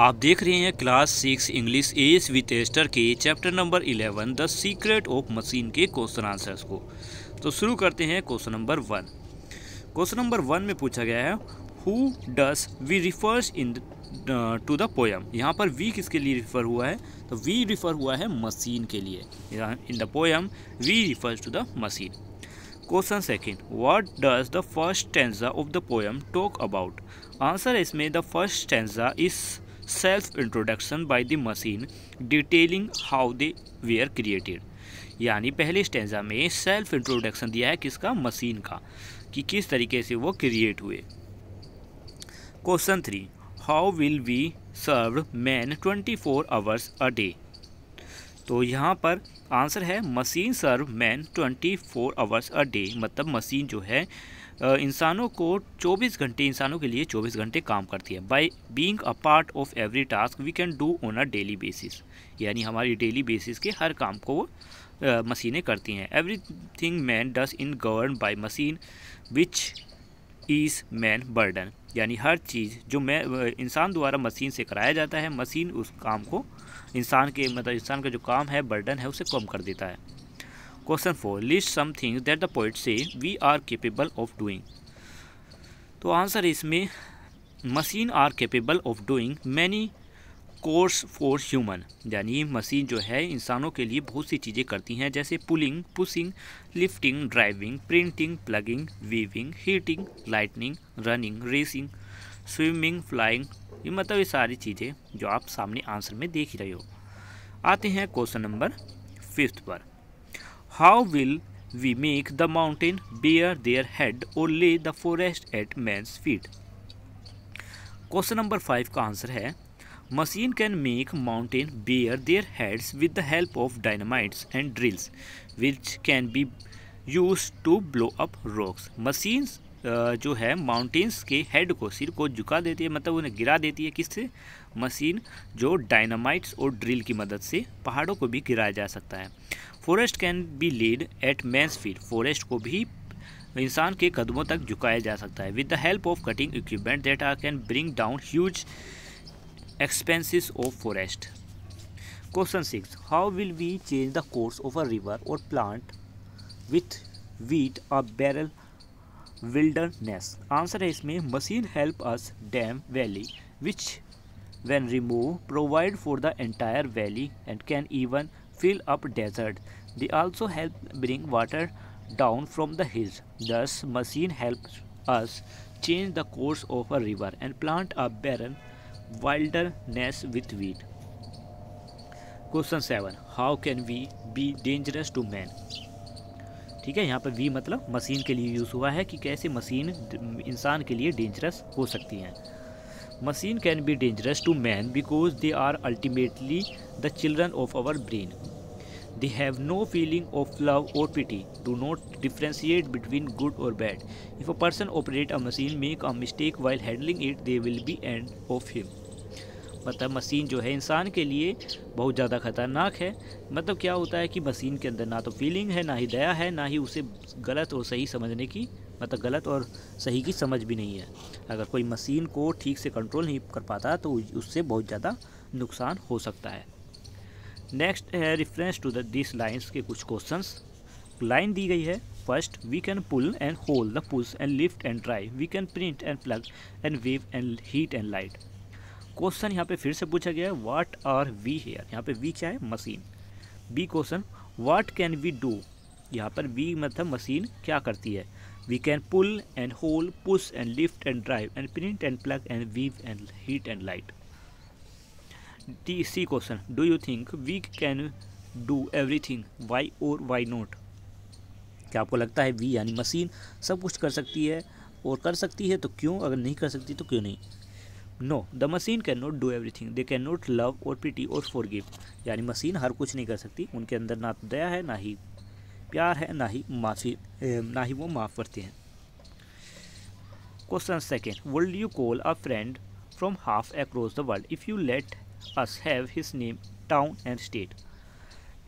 आप देख रहे हैं class six English S with Aster के chapter number eleven the secret of machine के क्वेश्चन आंसर्स को तो शुरू करते हैं question number one question number one में पूछा गया है who does we refers in to the poem यहाँ पर वी किसके लिए रिफ़र हुआ है तो वी रिफ़र हुआ है मशीन के लिए in the poem we refers to the machine question second what does the first stanza of the poem talk about answer इसमें the first stanza is self introduction by the machine detailing how they were created यानी पहले stanza में self introduction दिया है किसका machine का कि किस तरीके से वो क्रिएट हुए question three how will we serve man twenty four hours a day तो यहाँ पर आंसर है machine serve man twenty four hours a day मतलब मशीन जो है इंसानों को 24 घंटे इंसानों के लिए 24 घंटे काम करती है by being a part of every task we can do on a daily basis यानी हमारी डेली बेसिस के हर काम को वो मशीनें करती हैं everything man does in govern by machine which is man burden यानी हर चीज़ जो मैं इंसान द्वारा मशीन से कराया जाता है मशीन उस काम को इंसान के मतलब इंसान का जो काम है बर्डन है उसे कम कर देता है question four list some things that the poet say we are capable of doing तो आंसर इसमें machine are capable of doing many course for human यानी मशीन जो है इंसानों के लिए बहुत सी चीज़ें करती हैं जैसे pulling pushing lifting driving printing plugging weaving heating lightning running racing swimming flying ये मतलब ये सारी चीज़ें जो आप सामने आंसर में देख ही रहे हो आते हैं क्वेश्चन नंबर फिफ्थ पर how will we make the mountain bear their head or lay the forest at man's feet question number five का आंसर है machine can make mountain bear their heads with the help of dynamites and drills which can be use to blow up rocks machine जो है mountains के head को सिर को झुका देती है मतलब उन्हें गिरा देती है किससे मशीन जो डायनामाइट्स और ड्रिल की मदद से पहाड़ों को भी गिराया जा सकता है forest can be lead at man's feet forest को भी इंसान के कदमों तक झुकाया जा सकता है with the help of cutting equipment that are can bring down huge expenses of forest question six how will we change the course of a river or plant with wheat a barren wilderness answer है इसमें machine help us dam valley which van remove provide for the entire valley and can even fill up desert. They also help bring water down from the hills. Thus, machine helps us change the course of a river and plant a barren wilderness with wheat. Question 7 how can we be dangerous to man ठीक है यहाँ पर we मतलब machine के लिए use हुआ है कि कैसे मशीन इंसान के लिए डेंजरस हो सकती हैं machine can be dangerous to man because they are ultimately the children of our brain they have no feeling of love or pity do not differentiate between good or bad if a person operate a machine make a mistake while handling it they will be end of him मतलब machine जो है इंसान के लिए बहुत ज़्यादा खतरनाक है मतलब क्या होता है कि मशीन के अंदर ना तो फीलिंग है ना ही दया है ना ही उसे गलत और सही समझने की मतलब गलत और सही की समझ भी नहीं है अगर कोई मशीन को ठीक से कंट्रोल नहीं कर पाता तो उससे बहुत ज़्यादा नुकसान हो सकता है नेक्स्ट है reference to the this lines के कुछ क्वेश्चन लाइन दी गई है first we can pull and hold the pulls and lift and dry we can print and plug and wave and heat and light question यहाँ पे फिर से पूछा गया है वाट आर वी हेयर यहाँ पे वी क्या है machine be question what can we do यहाँ पर वी मतलब मशीन क्या करती है we can pull and hold push and lift and drive and print and plug and weave and heat and light D C question do you think we can do everything why or why not क्या आपको लगता है we यानी machine सब कुछ कर सकती है और कर सकती है तो क्यों अगर नहीं कर सकती तो क्यों नहीं no the machine can not do everything they can not love or pity और फॉर यानी मशीन हर कुछ नहीं कर सकती उनके अंदर ना दया है ना ही प्यार है ना ही माफी ना ही वो माफ़ करते हैं question second would you call a friend from half across the world if you let us have his name town and state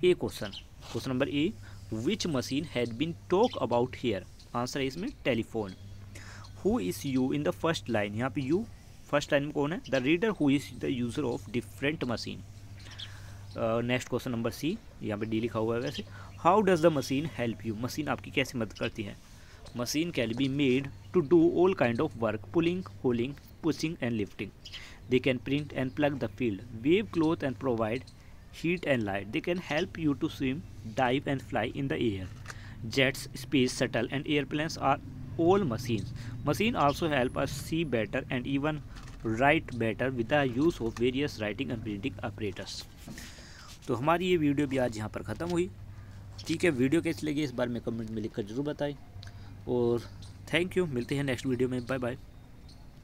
A question question number A which machine has been talk about here answer है इसमें telephone who is you in the first line यहाँ पे you first line में कौन है the reader who is the user of different machine next question number सी यहाँ पे D लिखा हुआ है वैसे how does the machine help you machine आपकी कैसे मदद करती है machine can be made to do all kind of work pulling holing pushing and lifting they can print and plug the field wave cloth and provide heat and light they can help you to swim dive and fly in the air jets space shuttle and airplane are all machine machine also help are see better and even write better with the use of various writing and printing operators तो हमारी ये video भी आज यहाँ पर ख़त्म हुई ठीक है वीडियो कैसी लगी इस बार में कमेंट में लिखकर जरूर बताएं और थैंक यू मिलते हैं नेक्स्ट वीडियो में बाय बाय